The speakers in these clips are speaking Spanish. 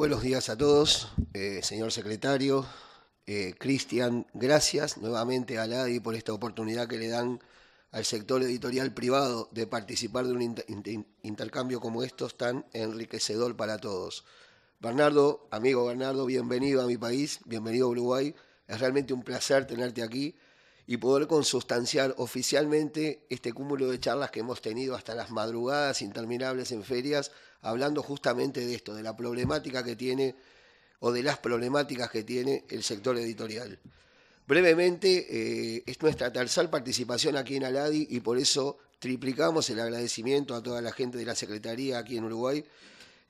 buenos días a todos, eh, señor secretario. Eh, Cristian, gracias nuevamente a LADI por esta oportunidad que le dan al sector editorial privado de participar de un intercambio como estos tan enriquecedor para todos. Bernardo, amigo Bernardo, bienvenido a mi país, bienvenido a Uruguay. Es realmente un placer tenerte aquí y poder consustanciar oficialmente este cúmulo de charlas que hemos tenido hasta las madrugadas interminables en ferias, hablando justamente de esto, de la problemática que tiene o de las problemáticas que tiene el sector editorial. Brevemente, eh, es nuestra tercera participación aquí en Aladi y por eso triplicamos el agradecimiento a toda la gente de la Secretaría aquí en Uruguay.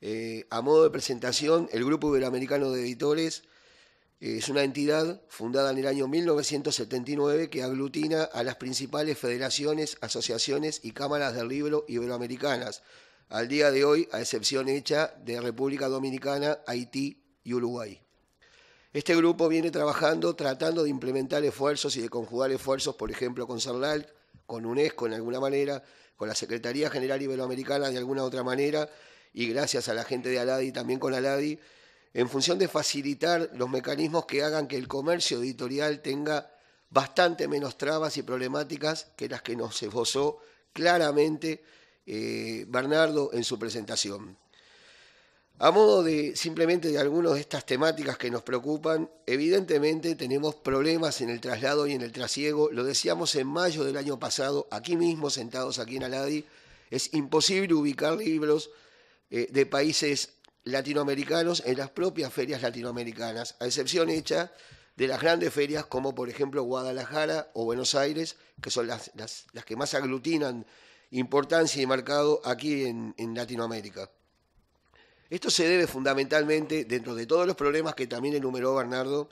Eh, a modo de presentación, el Grupo Iberoamericano de Editores es una entidad fundada en el año 1979 que aglutina a las principales federaciones, asociaciones y cámaras del libro iberoamericanas, al día de hoy, a excepción hecha de República Dominicana, Haití y Uruguay. Este grupo viene trabajando tratando de implementar esfuerzos y de conjugar esfuerzos, por ejemplo, con CERLAL, con UNESCO en alguna manera, con la Secretaría General Iberoamericana de alguna otra manera, y gracias a la gente de Aladi, también con Aladi, en función de facilitar los mecanismos que hagan que el comercio editorial tenga bastante menos trabas y problemáticas que las que nos esbozó claramente eh, Bernardo en su presentación. A modo de simplemente de algunas de estas temáticas que nos preocupan, evidentemente tenemos problemas en el traslado y en el trasiego. Lo decíamos en mayo del año pasado, aquí mismo, sentados aquí en Aladi, es imposible ubicar libros eh, de países latinoamericanos en las propias ferias latinoamericanas, a excepción hecha de las grandes ferias como por ejemplo Guadalajara o Buenos Aires, que son las, que más aglutinan importancia y mercado aquí en, en Latinoamérica. Esto se debe fundamentalmente, dentro de todos los problemas que también enumeró Bernardo,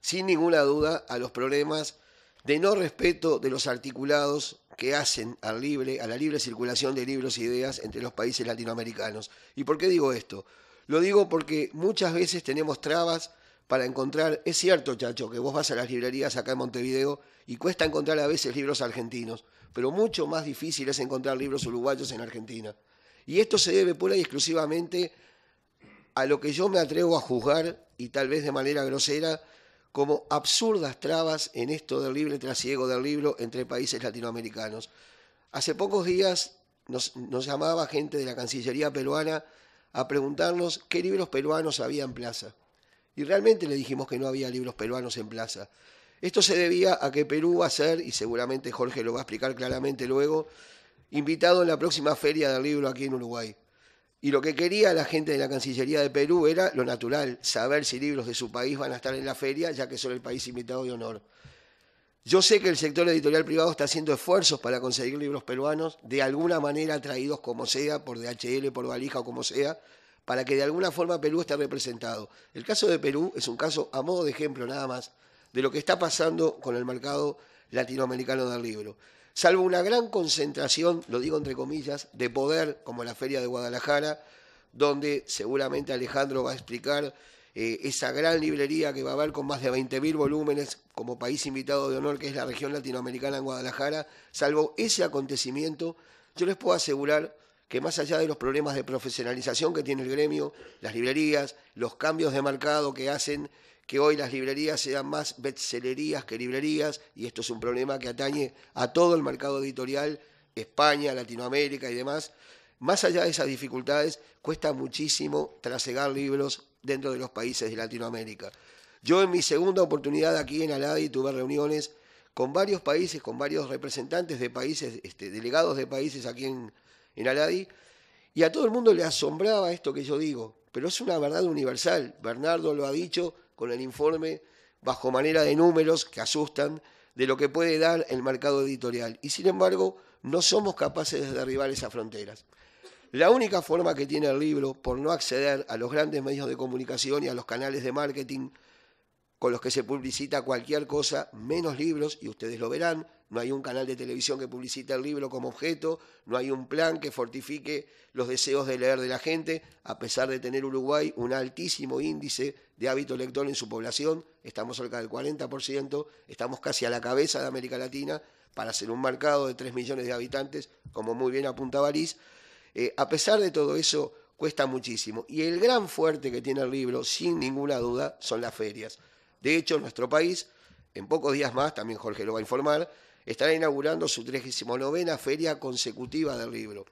sin ninguna duda a los problemas de no respeto de los articulados que hacen a la libre circulación de libros e ideas entre los países latinoamericanos. ¿Y por qué digo esto? Lo digo porque muchas veces tenemos trabas para encontrar, es cierto, chacho, que vos vas a las librerías acá en Montevideo y cuesta encontrar a veces libros argentinos, pero mucho más difícil es encontrar libros uruguayos en Argentina. Y esto se debe pura y exclusivamente a lo que yo me atrevo a juzgar, y tal vez de manera grosera, como absurdas trabas en esto del libre trasiego del libro entre países latinoamericanos. Hace pocos días nos, llamaba gente de la Cancillería peruana a preguntarnos qué libros peruanos había en plaza. Y realmente le dijimos que no había libros peruanos en plaza. Esto se debía a que Perú va a ser, y seguramente Jorge lo va a explicar claramente luego, invitado en la próxima feria del libro aquí en Uruguay. Y lo que quería la gente de la Cancillería de Perú era lo natural, saber si libros de su país van a estar en la feria, ya que son el país invitado de honor. Yo sé que el sector editorial privado está haciendo esfuerzos para conseguir libros peruanos, de alguna manera traídos como sea, por DHL, por valija o como sea, para que de alguna forma Perú esté representado. El caso de Perú es un caso a modo de ejemplo nada más de lo que está pasando con el mercado latinoamericano del libro salvo una gran concentración, lo digo entre comillas, de poder, como la Feria de Guadalajara, donde seguramente Alejandro va a explicar eh, esa gran librería que va a haber con más de 20.000 volúmenes como país invitado de honor, que es la región latinoamericana en Guadalajara, salvo ese acontecimiento, yo les puedo asegurar que más allá de los problemas de profesionalización que tiene el gremio, las librerías, los cambios de mercado que hacen que hoy las librerías sean más bestsellerías que librerías, y esto es un problema que atañe a todo el mercado editorial, España, Latinoamérica y demás. Más allá de esas dificultades, cuesta muchísimo trasegar libros dentro de los países de Latinoamérica. Yo en mi segunda oportunidad aquí en Aladi tuve reuniones con varios países, con varios representantes de países, este, delegados de países aquí en, en Aladi, y a todo el mundo le asombraba esto que yo digo, pero es una verdad universal. Bernardo lo ha dicho, con el informe bajo manera de números que asustan de lo que puede dar el mercado editorial y sin embargo no somos capaces de derribar esas fronteras. La única forma que tiene el libro por no acceder a los grandes medios de comunicación y a los canales de marketing con los que se publicita cualquier cosa, menos libros, y ustedes lo verán, no hay un canal de televisión que publicite el libro como objeto, no hay un plan que fortifique los deseos de leer de la gente, a pesar de tener Uruguay un altísimo índice de hábito lector en su población, estamos cerca del 40%, estamos casi a la cabeza de América Latina para ser un mercado de 3 millones de habitantes, como muy bien apunta Liz. Eh, a pesar de todo eso, cuesta muchísimo. Y el gran fuerte que tiene el libro, sin ninguna duda, son las ferias. De hecho, nuestro país, en pocos días más, también Jorge lo va a informar, estará inaugurando su 39 Feria Consecutiva del Libro.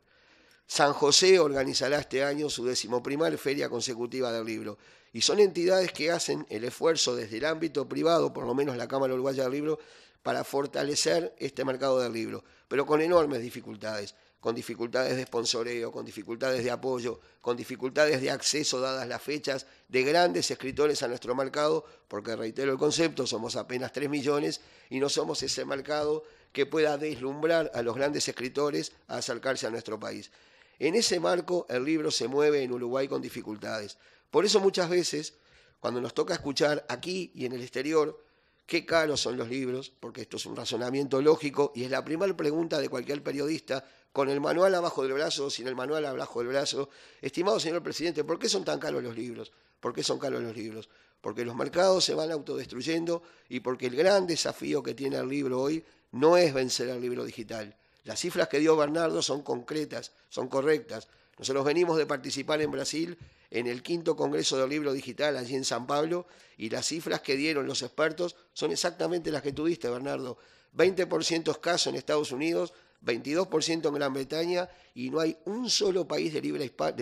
San José organizará este año su decimoprimer Feria Consecutiva del Libro. Y son entidades que hacen el esfuerzo desde el ámbito privado, por lo menos la Cámara Uruguaya del Libro, para fortalecer este mercado del libro, pero con enormes dificultades con dificultades de sponsoreo, con dificultades de apoyo, con dificultades de acceso dadas las fechas de grandes escritores a nuestro mercado, porque reitero el concepto, somos apenas 3 millones y no somos ese mercado que pueda deslumbrar a los grandes escritores a acercarse a nuestro país. En ese marco el libro se mueve en Uruguay con dificultades. Por eso muchas veces, cuando nos toca escuchar aquí y en el exterior, qué caros son los libros, porque esto es un razonamiento lógico y es la primera pregunta de cualquier periodista con el manual abajo del brazo, o sin el manual abajo del brazo. Estimado señor presidente, ¿por qué son tan caros los libros? ¿Por qué son caros los libros? Porque los mercados se van autodestruyendo y porque el gran desafío que tiene el libro hoy no es vencer al libro digital. Las cifras que dio Bernardo son concretas, son correctas. Nosotros venimos de participar en Brasil en el quinto Congreso del Libro Digital allí en San Pablo y las cifras que dieron los expertos son exactamente las que tuviste, Bernardo. 20% escaso en Estados Unidos, 22% en Gran Bretaña y no hay un solo país de, hispana,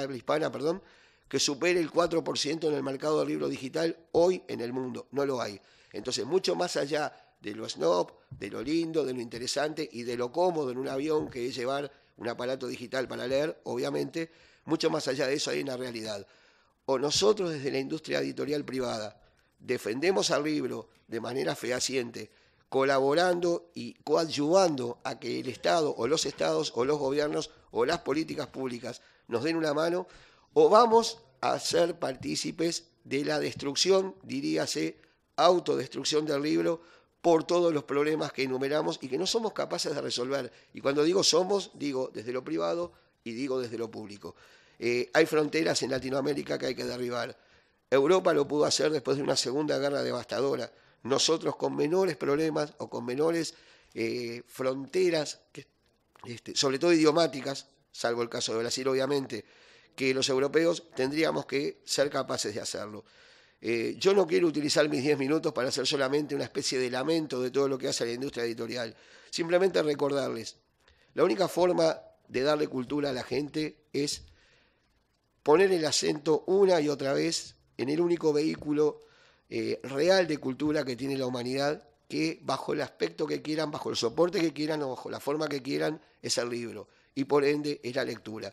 habla hispana perdón, que supere el 4% en el mercado del libro digital hoy en el mundo. No lo hay. Entonces, mucho más allá de lo snob, de lo lindo, de lo interesante y de lo cómodo en un avión que es llevar un aparato digital para leer, obviamente, mucho más allá de eso hay una realidad. O nosotros desde la industria editorial privada defendemos al libro de manera fehaciente, colaborando y coadyuvando a que el Estado o los estados o los gobiernos o las políticas públicas nos den una mano, o vamos a ser partícipes de la destrucción, diríase, autodestrucción del libro por todos los problemas que enumeramos y que no somos capaces de resolver. Y cuando digo somos, digo desde lo privado y digo desde lo público. Eh, hay fronteras en Latinoamérica que hay que derribar. Europa lo pudo hacer después de una segunda guerra devastadora. Nosotros con menores problemas o con menores eh, fronteras, este, sobre todo idiomáticas, salvo el caso de Brasil obviamente, que los europeos tendríamos que ser capaces de hacerlo. Eh, yo no quiero utilizar mis 10 minutos para hacer solamente una especie de lamento de todo lo que hace la industria editorial. Simplemente recordarles, la única forma de darle cultura a la gente es poner el acento una y otra vez en el único vehículo eh, real de cultura que tiene la humanidad, que bajo el aspecto que quieran, bajo el soporte que quieran o bajo la forma que quieran, es el libro. Y por ende es la lectura.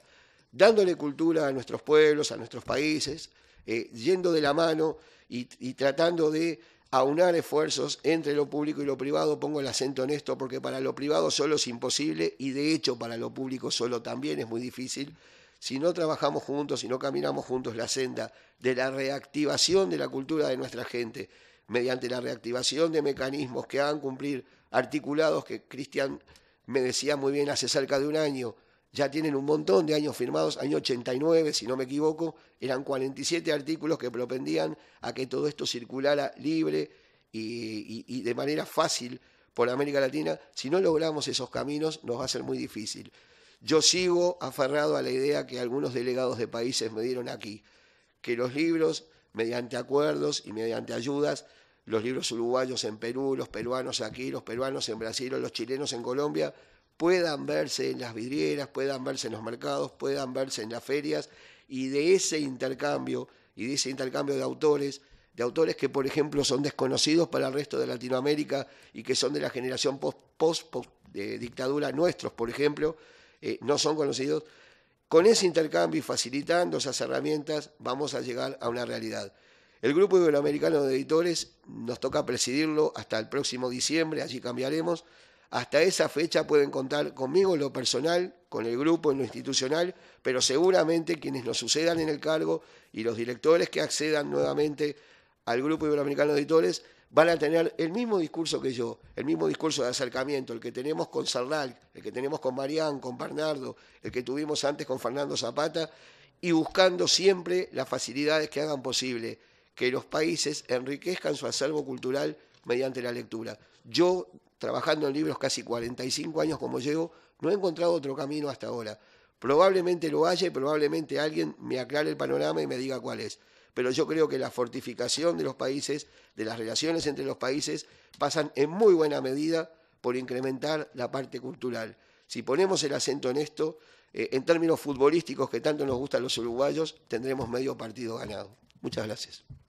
Dándole cultura a nuestros pueblos, a nuestros países, eh, yendo de la mano y tratando de aunar esfuerzos entre lo público y lo privado, pongo el acento en esto porque para lo privado solo es imposible y de hecho para lo público solo también es muy difícil. Si no trabajamos juntos, si no caminamos juntos la senda de la reactivación de la cultura de nuestra gente, mediante la reactivación de mecanismos que hagan cumplir articulados que Cristian me decía muy bien hace cerca de un año, ya tienen un montón de años firmados, año 89, si no me equivoco, eran 47 artículos que propendían a que todo esto circulara libre y, de manera fácil por América Latina. Si no logramos esos caminos, nos va a ser muy difícil. Yo sigo aferrado a la idea que algunos delegados de países me dieron aquí, que los libros, mediante acuerdos y mediante ayudas, los libros uruguayos en Perú, los peruanos aquí, los peruanos en Brasil o los chilenos en Colombia, puedan verse en las vidrieras, puedan verse en los mercados, puedan verse en las ferias y de ese intercambio y de ese intercambio de autores, de autores que por ejemplo son desconocidos para el resto de Latinoamérica y que son de la generación post, post, dictadura nuestros, por ejemplo, eh, no son conocidos. Con ese intercambio y facilitando esas herramientas vamos a llegar a una realidad. El Grupo Iberoamericano de Editores nos toca presidirlo hasta el próximo diciembre, allí cambiaremos. Hasta esa fecha pueden contar conmigo en lo personal, con el grupo, en lo institucional, pero seguramente quienes nos sucedan en el cargo y los directores que accedan nuevamente al Grupo Iberoamericano de Editores van a tener el mismo discurso que yo, el mismo discurso de acercamiento, el que tenemos con Sarral, el que tenemos con Marián, con Bernardo, el que tuvimos antes con Fernando Zapata, y buscando siempre las facilidades que hagan posible que los países enriquezcan su acervo cultural mediante la lectura. Yo trabajando en libros casi 45 años como llevo, no he encontrado otro camino hasta ahora. Probablemente lo haya y probablemente alguien me aclare el panorama y me diga cuál es. Pero yo creo que la fortificación de los países, de las relaciones entre los países, pasan en muy buena medida por incrementar la parte cultural. Si ponemos el acento en esto, eh, en términos futbolísticos que tanto nos gustan los uruguayos, tendremos medio partido ganado. Muchas gracias.